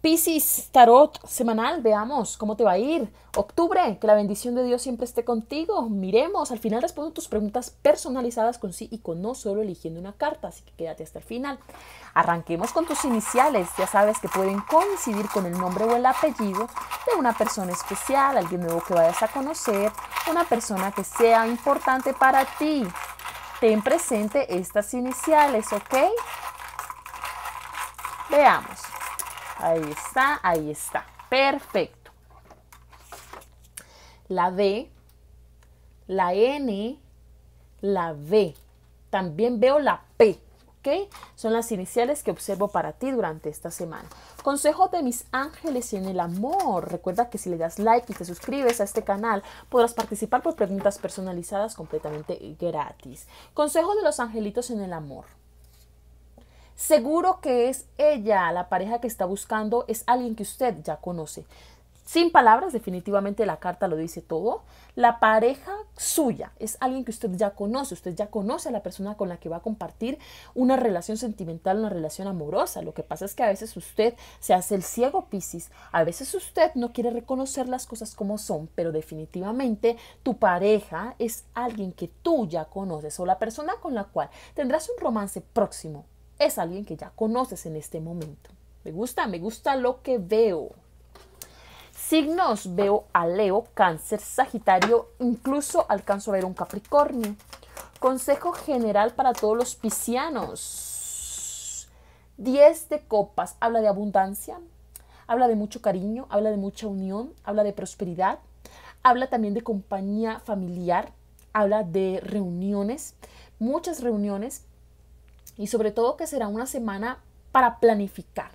Piscis Tarot semanal, veamos cómo te va a ir. Octubre, que la bendición de Dios siempre esté contigo. Miremos, al final respondo tus preguntas personalizadas con sí y con no, solo eligiendo una carta, así que quédate hasta el final. Arranquemos con tus iniciales, ya sabes que pueden coincidir con el nombre o el apellido de una persona especial, alguien nuevo que vayas a conocer, una persona que sea importante para ti. Ten presente estas iniciales, ¿ok? Veamos. Ahí está, ahí está. Perfecto. La D, la N, la V. También veo la P. ¿Ok? Son las iniciales que observo para ti durante esta semana. Consejo de mis ángeles en el amor. Recuerda que si le das like y te suscribes a este canal, podrás participar por preguntas personalizadas completamente gratis. Consejo de los angelitos en el amor. Seguro que es ella, la pareja que está buscando, es alguien que usted ya conoce. Sin palabras, definitivamente la carta lo dice todo. La pareja suya es alguien que usted ya conoce, usted ya conoce a la persona con la que va a compartir una relación sentimental, una relación amorosa. Lo que pasa es que a veces usted se hace el ciego Piscis, a veces usted no quiere reconocer las cosas como son, pero definitivamente tu pareja es alguien que tú ya conoces o la persona con la cual tendrás un romance próximo es alguien que ya conoces en este momento. Me gusta, me gusta lo que veo. Signos, veo a Leo, Cáncer, Sagitario, incluso alcanzo a ver un Capricornio. Consejo general para todos los piscianos. 10 de copas, habla de abundancia, habla de mucho cariño, habla de mucha unión, habla de prosperidad, habla también de compañía familiar, habla de reuniones, muchas reuniones, y sobre todo que será una semana para planificar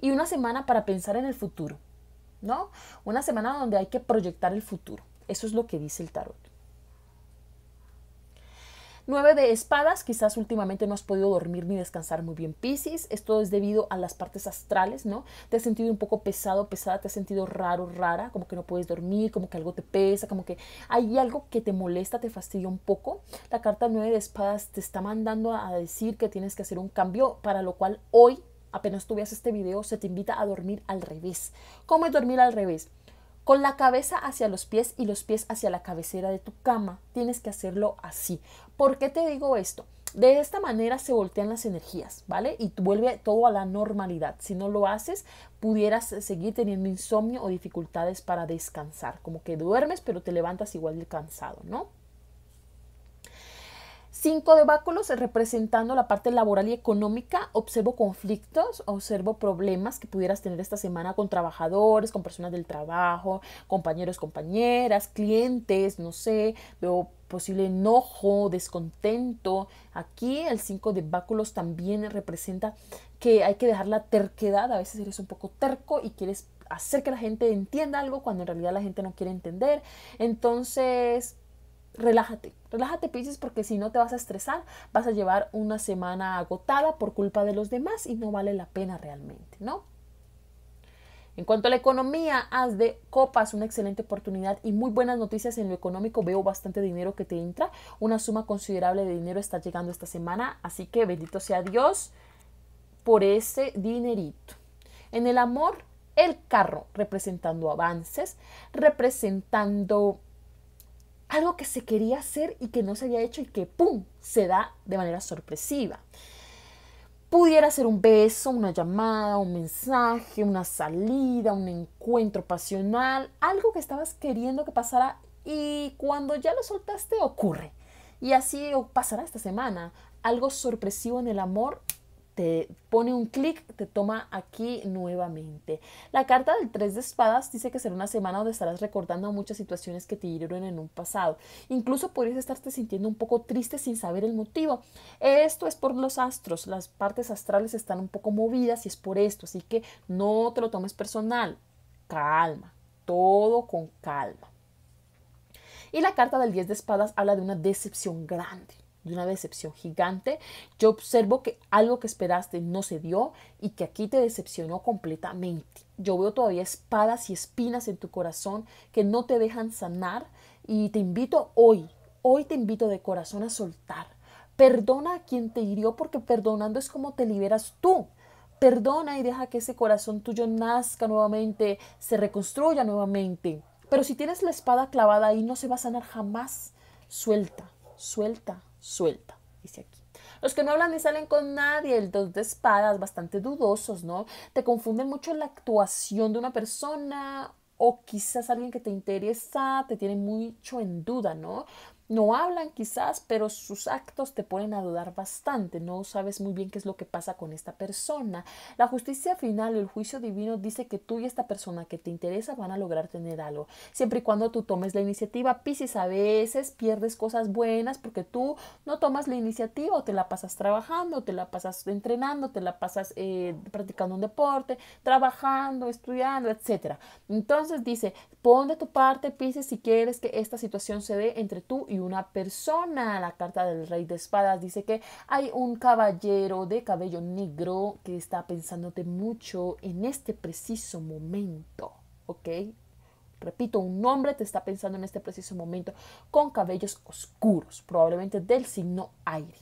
y una semana para pensar en el futuro, ¿no? Una semana donde hay que proyectar el futuro. Eso es lo que dice el tarot. 9 de espadas, quizás últimamente no has podido dormir ni descansar muy bien, Pisces, Esto es debido a las partes astrales, ¿no? Te has sentido un poco pesado, pesada, te has sentido raro, rara, como que no puedes dormir, como que algo te pesa, como que hay algo que te molesta, te fastidia un poco. La carta 9 de espadas te está mandando a decir que tienes que hacer un cambio, para lo cual hoy apenas tú veas este video, se te invita a dormir al revés. ¿Cómo es dormir al revés? con la cabeza hacia los pies y los pies hacia la cabecera de tu cama. Tienes que hacerlo así. ¿Por qué te digo esto? De esta manera se voltean las energías, ¿vale? Y vuelve todo a la normalidad. Si no lo haces, pudieras seguir teniendo insomnio o dificultades para descansar, como que duermes pero te levantas igual de cansado, ¿no? Cinco de báculos representando la parte laboral y económica. Observo conflictos, observo problemas que pudieras tener esta semana con trabajadores, con personas del trabajo, compañeros, compañeras, clientes, no sé, veo posible enojo, descontento. Aquí el cinco de báculos también representa que hay que dejar la terquedad. A veces eres un poco terco y quieres hacer que la gente entienda algo cuando en realidad la gente no quiere entender. Entonces, relájate, relájate Pisces porque si no te vas a estresar, vas a llevar una semana agotada por culpa de los demás y no vale la pena realmente, ¿no? En cuanto a la economía, haz de copas una excelente oportunidad y muy buenas noticias en lo económico. Veo bastante dinero que te entra. Una suma considerable de dinero está llegando esta semana, así que bendito sea Dios por ese dinerito. En el amor, el carro representando avances, representando algo que se quería hacer y que no se había hecho y que ¡pum! se da de manera sorpresiva. Pudiera ser un beso, una llamada, un mensaje, una salida, un encuentro pasional, algo que estabas queriendo que pasara y cuando ya lo soltaste ocurre. Y así pasará esta semana. Algo sorpresivo en el amor pone un clic, te toma aquí nuevamente. La carta del 3 de espadas dice que será una semana donde estarás recordando muchas situaciones que te hirieron en un pasado. Incluso podrías estarte sintiendo un poco triste sin saber el motivo. Esto es por los astros, las partes astrales están un poco movidas y es por esto, así que no te lo tomes personal. Calma, todo con calma. Y la carta del 10 de espadas habla de una decepción grande una decepción gigante, yo observo que algo que esperaste no se dio y que aquí te decepcionó completamente. Yo veo todavía espadas y espinas en tu corazón que no te dejan sanar y te invito hoy, hoy te invito de corazón a soltar. Perdona a quien te hirió porque perdonando es como te liberas tú. Perdona y deja que ese corazón tuyo nazca nuevamente, se reconstruya nuevamente. Pero si tienes la espada clavada ahí, no se va a sanar jamás. Suelta, suelta, suelta, dice aquí. Los que no hablan ni salen con nadie, el dos de espadas, bastante dudosos, ¿no? Te confunden mucho la actuación de una persona o quizás alguien que te interesa, te tiene mucho en duda, ¿no? No hablan quizás, pero sus actos te ponen a dudar bastante. No sabes muy bien qué es lo que pasa con esta persona. La justicia final el juicio divino dice que tú y esta persona que te interesa van a lograr tener algo. Siempre y cuando tú tomes la iniciativa, Pisces, a veces pierdes cosas buenas porque tú no tomas la iniciativa o te la pasas trabajando, te la pasas entrenando, te la pasas eh, practicando un deporte, trabajando, estudiando, etcétera, Entonces dice, pon de tu parte, Pisces, si quieres que esta situación se dé entre tú y una persona. La carta del rey de espadas dice que hay un caballero de cabello negro que está pensándote mucho en este preciso momento. ¿Ok? Repito, un hombre te está pensando en este preciso momento con cabellos oscuros, probablemente del signo aire.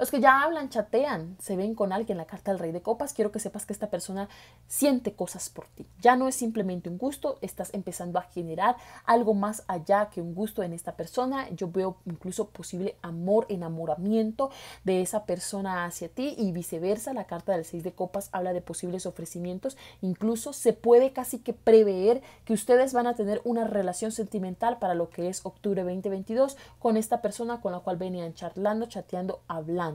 Los que ya hablan, chatean, se ven con alguien, la carta del rey de copas, quiero que sepas que esta persona siente cosas por ti. Ya no es simplemente un gusto, estás empezando a generar algo más allá que un gusto en esta persona. Yo veo incluso posible amor, enamoramiento de esa persona hacia ti y viceversa. La carta del seis de copas habla de posibles ofrecimientos. Incluso se puede casi que prever que ustedes van a tener una relación sentimental para lo que es octubre 2022 con esta persona con la cual venían charlando, chateando, hablando.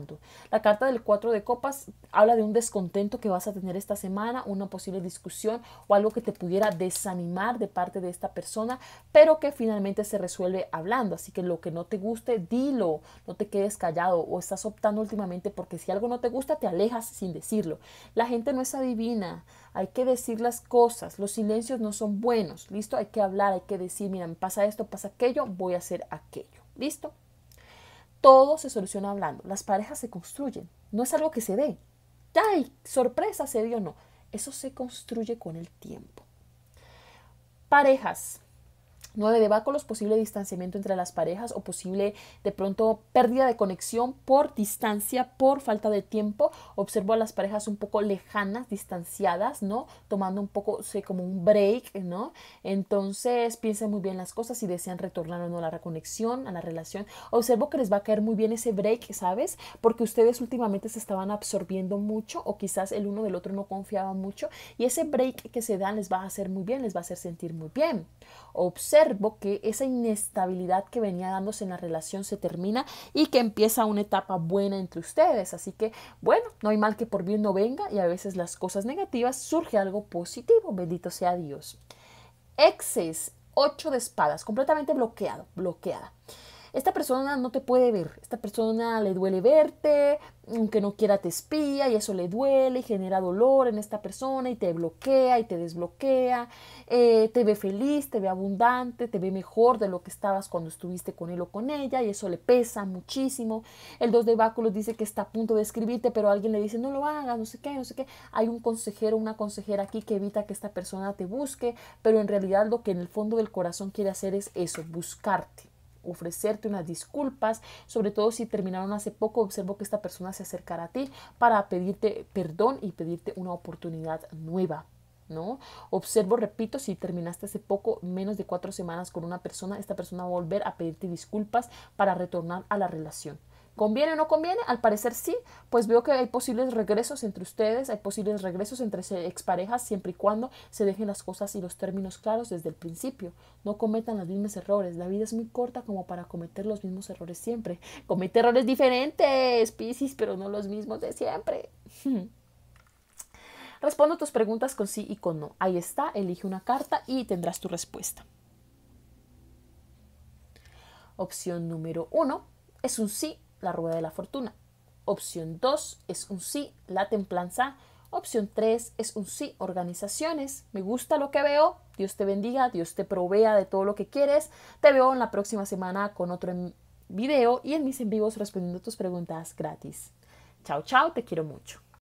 La carta del 4 de copas habla de un descontento que vas a tener esta semana, una posible discusión o algo que te pudiera desanimar de parte de esta persona, pero que finalmente se resuelve hablando. Así que lo que no te guste, dilo, no te quedes callado o estás optando últimamente porque si algo no te gusta, te alejas sin decirlo. La gente no es adivina, hay que decir las cosas, los silencios no son buenos, ¿listo? Hay que hablar, hay que decir, mira, me pasa esto, pasa aquello, voy a hacer aquello, ¿listo? todo se soluciona hablando. Las parejas se construyen. No es algo que se dé ¡Ay! Sorpresa, se dio no. Eso se construye con el tiempo. Parejas no de los posible distanciamiento entre las parejas o posible de pronto pérdida de conexión por distancia, por falta de tiempo. Observo a las parejas un poco lejanas, distanciadas, ¿no? Tomando un poco, sé, como un break, ¿no? Entonces piensen muy bien las cosas si desean retornar o no a la reconexión, a la relación. Observo que les va a caer muy bien ese break, ¿sabes? Porque ustedes últimamente se estaban absorbiendo mucho o quizás el uno del otro no confiaba mucho y ese break que se dan les va a hacer muy bien, les va a hacer sentir muy bien. observo que esa inestabilidad que venía dándose en la relación se termina y que empieza una etapa buena entre ustedes. Así que, bueno, no hay mal que por bien no venga y a veces las cosas negativas surge algo positivo. Bendito sea Dios. Exes, 8 de espadas, completamente bloqueado, bloqueada esta persona no te puede ver, esta persona le duele verte, aunque no quiera te espía y eso le duele y genera dolor en esta persona y te bloquea y te desbloquea, eh, te ve feliz, te ve abundante, te ve mejor de lo que estabas cuando estuviste con él o con ella y eso le pesa muchísimo. El 2 de báculos dice que está a punto de escribirte, pero alguien le dice no lo hagas, no sé qué, no sé qué. Hay un consejero, una consejera aquí que evita que esta persona te busque, pero en realidad lo que en el fondo del corazón quiere hacer es eso, buscarte ofrecerte unas disculpas, sobre todo si terminaron hace poco, observo que esta persona se acercará a ti para pedirte perdón y pedirte una oportunidad nueva. ¿No? Observo, repito, si terminaste hace poco, menos de cuatro semanas con una persona, esta persona va a volver a pedirte disculpas para retornar a la relación. ¿Conviene o no conviene? Al parecer sí, pues veo que hay posibles regresos entre ustedes, hay posibles regresos entre exparejas siempre y cuando se dejen las cosas y los términos claros desde el principio. No cometan los mismos errores, la vida es muy corta como para cometer los mismos errores siempre. Comete errores diferentes, Piscis, pero no los mismos de siempre. Respondo tus preguntas con sí y con no. Ahí está, elige una carta y tendrás tu respuesta. Opción número uno es un sí la rueda de la fortuna. Opción 2 es un sí, la templanza. Opción 3 es un sí, organizaciones. Me gusta lo que veo. Dios te bendiga, Dios te provea de todo lo que quieres. Te veo en la próxima semana con otro video y en mis en vivos respondiendo tus preguntas gratis. Chao, chao, te quiero mucho.